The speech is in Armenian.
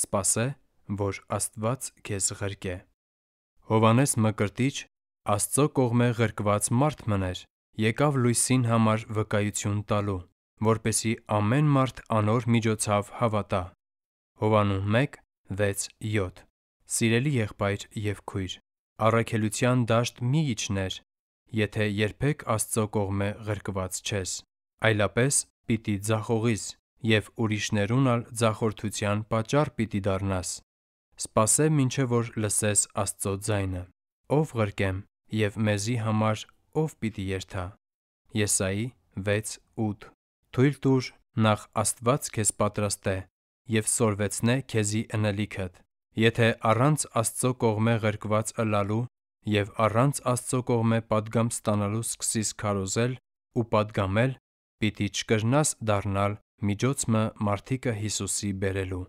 Սպասե, որ Աստված քեզ ղրկե։ Հովանես Մկրտիչ Աստծո կողմէ ղրկված մարդ մներ, եկավ լույսին համար վկայություն տալու, որպեսի ամեն մարդ անոր միջոցով հավատա։ Հովանու 1:6-7 Սիրելի եղբայր եւ քույր, առաքելության դաշտ մի իջներ, եթե երբեք Աստծո կողմէ ղրկված չես, այլապես պիտի ձախողես եւ ուրիշներուն ալ ձախորդության պատճառ պիտի դառնաս։ Սպասե մինչև որ լսես Աստծո ձայնը։ Ով ղրկեմ եւ մեզի համար ով պիտի երթա։ Եսայի 6:8 Թույլ տուր նախ Աստված քեզ պատրաստե եւ սորվեցնե քեզի ընելիքդ։ Եթե առանց Աստծո կողմե ղրկված ըլալու եւ առանց Աստծո կողմե падգամ ստանալու սկսիս քարոզել ու падգամել, պիտի չկրնաս դառնալ միջոցը մարդիկը Հիսուսի բերելու։